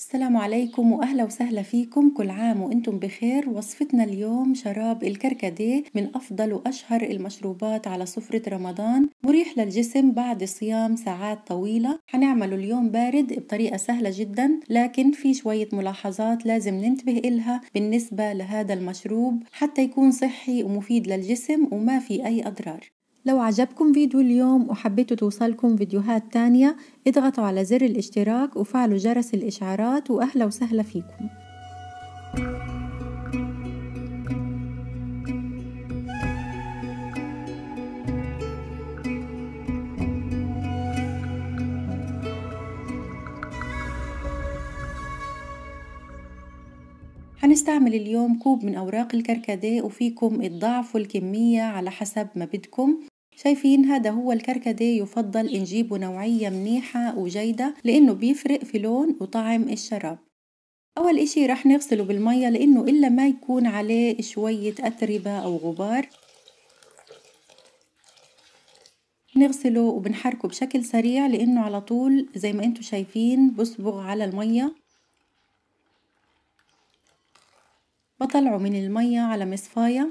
السلام عليكم واهلا وسهلا فيكم كل عام وانتم بخير وصفتنا اليوم شراب الكركديه من افضل واشهر المشروبات على سفره رمضان مريح للجسم بعد صيام ساعات طويله هنعمله اليوم بارد بطريقه سهله جدا لكن في شويه ملاحظات لازم ننتبه إلها بالنسبه لهذا المشروب حتى يكون صحي ومفيد للجسم وما في اي اضرار لو عجبكم فيديو اليوم وحبيتوا توصلكم فيديوهات تانية اضغطوا على زر الاشتراك وفعلوا جرس الإشعارات وأهلا وسهلا فيكم هنستعمل اليوم كوب من أوراق الكركديه وفيكم الضعف والكمية على حسب ما بدكم شايفين هذا هو الكركديه يفضل نجيبه نوعية منيحة وجيدة لأنه بيفرق في لون وطعم الشراب أول إشي رح نغسله بالمية لأنه إلا ما يكون عليه شوية أتربة أو غبار نغسله وبنحركه بشكل سريع لأنه على طول زي ما انتوا شايفين بصبغ على المية بطلعه من المية على مصفاية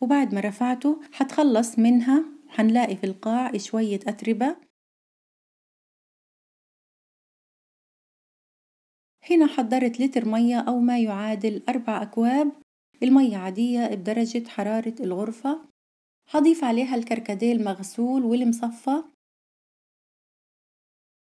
وبعد ما رفعته هتخلص منها هنلاقي في القاع شوية أتربة هنا حضرت لتر مية أو ما يعادل أربع أكواب المية عادية بدرجة حرارة الغرفة هضيف عليها الكركديه المغسول والمصفى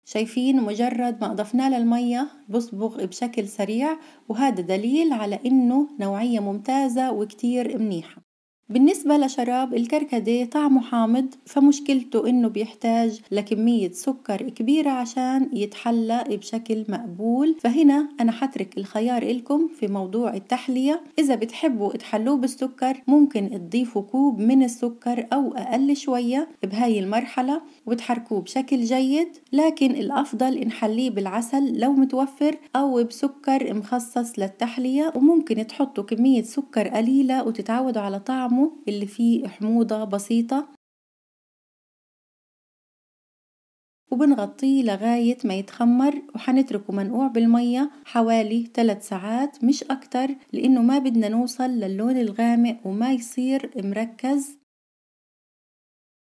شايفين مجرد ما أضفنا للمية بصبغ بشكل سريع وهذا دليل على إنه نوعية ممتازة وكتير منيحة بالنسبة لشراب الكركديه طعمه حامض فمشكلته إنه بيحتاج لكمية سكر كبيرة عشان يتحلى بشكل مقبول فهنا أنا حترك الخيار إلكم في موضوع التحلية إذا بتحبوا تحلوه بالسكر ممكن تضيفوا كوب من السكر أو أقل شوية بهاي المرحلة وتحركوه بشكل جيد لكن الأفضل نحليه بالعسل لو متوفر أو بسكر مخصص للتحلية وممكن تحطوا كمية سكر قليلة وتتعودوا على طعمه طعمه اللي فيه حموضة بسيطة وبنغطيه لغاية ما يتخمر وحنتركه منقوع بالمية حوالي 3 ساعات مش أكتر لأنه ما بدنا نوصل للون الغامق وما يصير مركز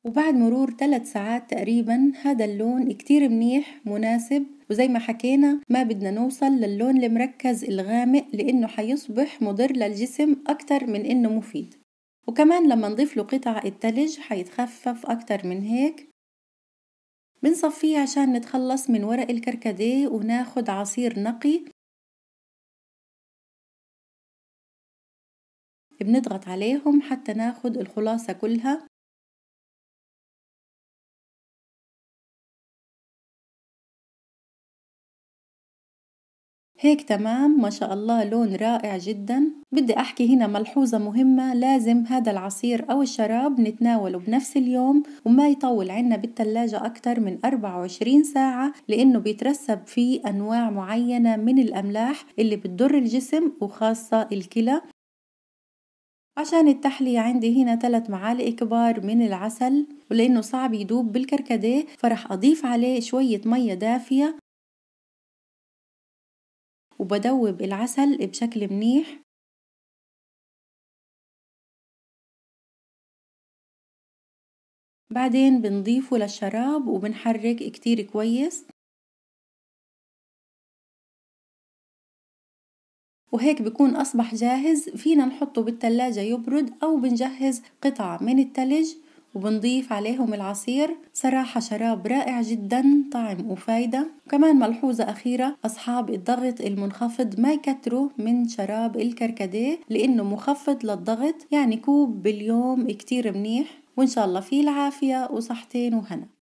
وبعد مرور 3 ساعات تقريبا هذا اللون كتير منيح مناسب وزي ما حكينا ما بدنا نوصل للون المركز الغامق لأنه حيصبح مضر للجسم أكتر من أنه مفيد وكمان لما نضيف له قطع التلج حيتخفف أكتر من هيك بنصفيه عشان نتخلص من ورق الكركديه وناخد عصير نقي بنضغط عليهم حتى ناخد الخلاصة كلها هيك تمام ما شاء الله لون رائع جدا بدي أحكي هنا ملحوظة مهمة لازم هذا العصير أو الشراب نتناوله بنفس اليوم وما يطول عنا بالتلاجة أكتر من 24 ساعة لأنه بيترسب فيه أنواع معينة من الأملاح اللي بتضر الجسم وخاصة الكلى عشان التحلية عندي هنا ثلاث معالق كبار من العسل ولأنه صعب يدوب بالكركديه فرح أضيف عليه شوية مية دافية وبدوب العسل بشكل منيح بعدين بنضيفه للشراب وبنحرك كتير كويس وهيك بكون أصبح جاهز فينا نحطه بالتلاجة يبرد أو بنجهز قطعة من التلج وبنضيف عليهم العصير صراحة شراب رائع جدا طعم وفايدة وكمان ملحوظة أخيرة أصحاب الضغط المنخفض ما يكتروا من شراب الكركديه لأنه مخفض للضغط يعني كوب باليوم كتير منيح وإن شاء الله فيه العافية وصحتين وهنا